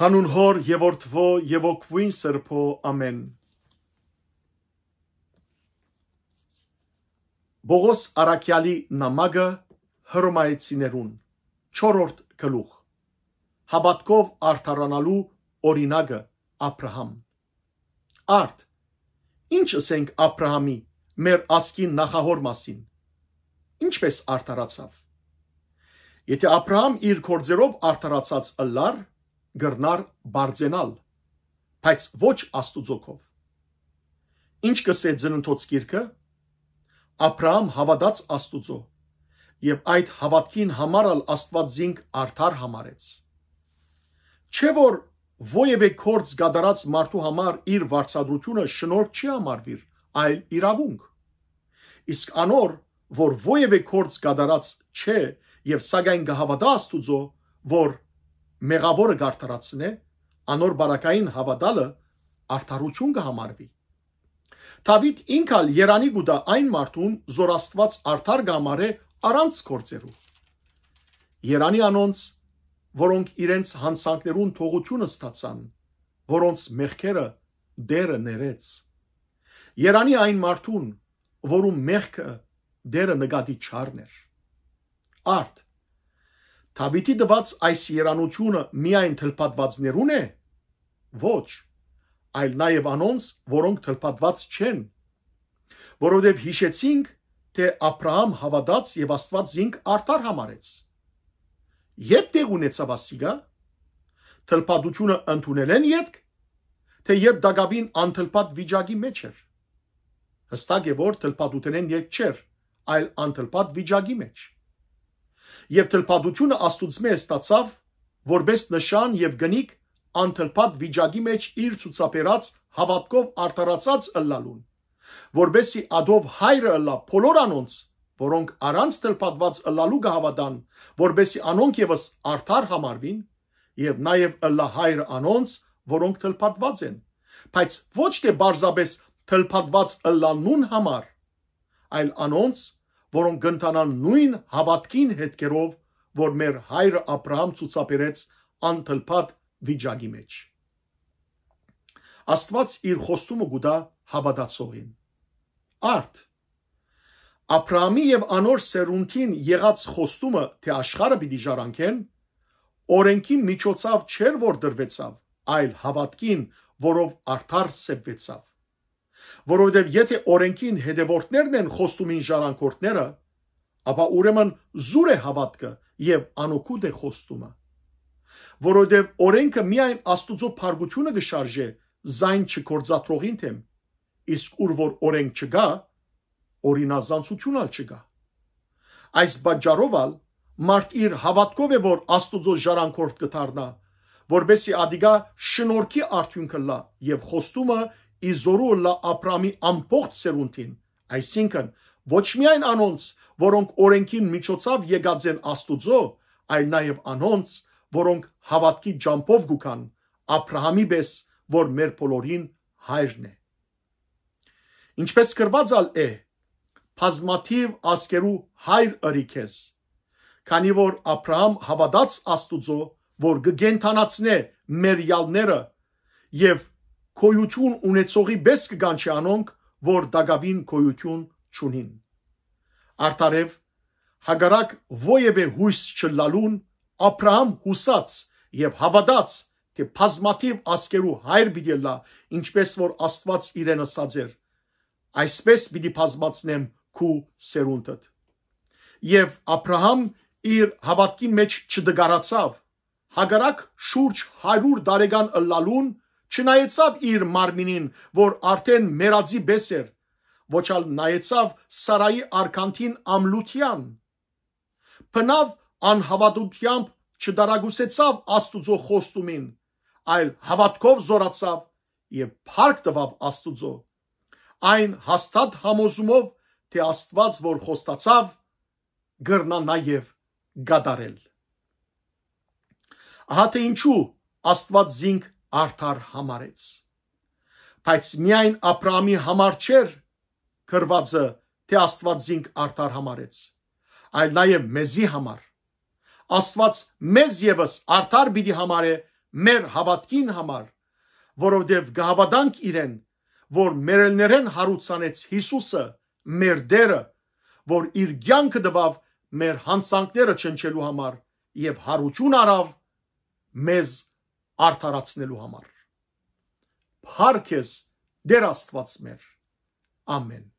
հանուն հոր եւ որդվո եւ օգվին սրբո ամեն Բողոս Արաքյալի նամակը հռոմայցիներուն 4-րդ գլուխ Հաբատկով արթարանալու օրինակը Աբրահամ Արդ ինչ ասենք Աբրահամի մեր ասկին նախահոր մասին ինչպես արթարացավ Եթե Աբրահամ իր կորձերով արթարացած լար գրնար բարձենալ, բայց ոչ Աստուծոքով։ Ինչ կսե ծննդոց գիրքը։ Աբրահամ հավատաց Աստուծո եւ այդ հավատքին համարալ Աստված զինք արդար համարեց։ Չէ որ ովևէ կորց գդարած մարդու համար իր վարչադրությունը շնորհ չի համարվիր, այլ իրավունք։ Իսկ անոր, որ ովևէ կորց գդարած չէ եւ սակայն գահավատա Աստուծո, որ մեղավորը գարտարացնե, անոր բարակային հավատալը արդարություն կհամարվի։ Դավիթ ինքալ Երանի գուտա այն մարդուն զորաստված արդար գամարե առանց գործերու։ Երանի անոնց, որոնք իրենց հանցանքներուն թողությունը ստացան, որոնց մեղքերը դերը ներեց։ Երանի այն մարդուն, որում մեղքը դերը նկատի չառներ։ Արդ Դավիթի դված այս երանությունը միայն թլփատվածներուն է։ Ոչ, այլ նաև անոնց, որոնք թլփատված չեն։ Որովհետև հիշեցինք, թե Աբրահամ հավատաց եւ Աստված ինք արդար համարեց։ Երբ տեղ ունեցավ ասիգա, թլփատությունը ընդունել են յետք, թե երբ Դագավին անթլփատ վիճակի մեջ էր։ Հստակ է որ թլփատութենեն յետք չէր, այլ անթլփատ վիճակի մեջ։ Եվ թլփատությունը Աստուծմե ստացավ որպես նշան եւ գնիկ անթլփատ վիճակի մեջ իր ցուցաբերած հավատքով արտարածած ըլլալուն, որբեսի ադով հայրը ըլլա բոլոր անոնց, որոնք առանց թլփատված ըլլալու գահավատան, որբեսի անոնք եւս արդար համարվին, եւ նաեւ ըլլա հայրը անոնց, որոնք թլփատված են։ Բայց ոչ թե բարձապես թլփատված ըլլանուն համար, այլ անոնց, որոնք գտնանան նույն հավատքին հետքերով, որ մեր հայրը Աբրահամ ցուցաբերեց անթլփատ վիճակի մեջ։ Աստված իր խոստումը գուտա հավատացողին։ Արդ Աբրահամի եւ անոր սերունդին եղած խոստումը, թե աշխարհը պիտի ժառանգեն, օրենքի միջոցով չէր որ դրվեցավ, այլ հավատքին, որով արդար սեպվեցավ որովհետև եթե օրենքին հետևորդներն են խոստում ին ժառանգորդները, ապա ուրեմն զուր է հավատքը եւ անօքուտ է խոստումը։ Որովհետև օրենքը միայն Աստուծո փարգությունը կշարժե զայն չկործաթողին թեմ, իսկ ուր որ օրենք չկա, օրինազանցություն ալ չկա։ Այս բաժարովալ մարդ իր հավատքով է որ Աստուծո ժառանգորդ կդառնա, որբեսի ադիգա շնորհքի արդյունքը լա եւ խոստումը Իզորուլլա Աբրամի ամբողջ սերունդին, այսինքն ոչ միայն անոնց, որոնք օրենքին միջոցով եկած են Աստուծո, այլ նաև անոնց, որոնք հավատքի ջամփով գուքան Աբրահամի պես, որ մեր բոլորին հայրն է։ Ինչպես գրված ալ է, բազմաթիվ ասկերու հայր ըրիքես, քանի որ Աբրահամ հավատաց Աստուծո, որ կգենթանացնե մեր յալները եւ քոյություն ունեցողի բես կգանչի անոնք, որ դակավին քոյություն չունին։ Արդարև հագարակ ովևէ հույս չլալուն Աբրահամ հուսաց եւ հավատաց, թե բազմաթիվ ասկերու հայր պիտի լա, ինչպես որ Աստված իրեն ասած էր։ Այսպես պիտի բազմացնեմ քու սերունդդ։ Եվ Աբրահամ իր հավատքի մեջ չդգարացավ։ Հագարակ շուրջ 100 տարեկան ըլլալուն Չնայեցավ իր մարմինին, որ արդեն մերածի բես էր, ոչալ նայեցավ Սարայի արքանթին ամլության։ Փնավ անհավատությամբ չդարագուսեցավ Աստուծո խոստումին, այլ հավատքով զորացավ եւ փառք տվավ Աստուծո։ Այն հաստատ համոզումով, թե Աստված, որ խոստացավ, գրնա նաեւ գադարել։ Ահա թե ինչու Աստված զինք արդար համարեց։ Բայց միայն Աբրամի համար չէր քրվածը, թե Աստված ինք արդար համարեց, այլ նաև մեզի համար։ Աստված մեզ եւս արդար պիտի համարե մեր հավատքին համար, որովհետև գհավադանք իրեն, որ մերելներեն հարուցանեց Հիսուսը, մեր Տերը, որ իր կյանքը տվավ մեր հանցանքները չնչելու համար եւ հարություն արավ մեզ արդարացնելու համար։ Փառք ես, Տեր Աստված մեր։ Ամեն։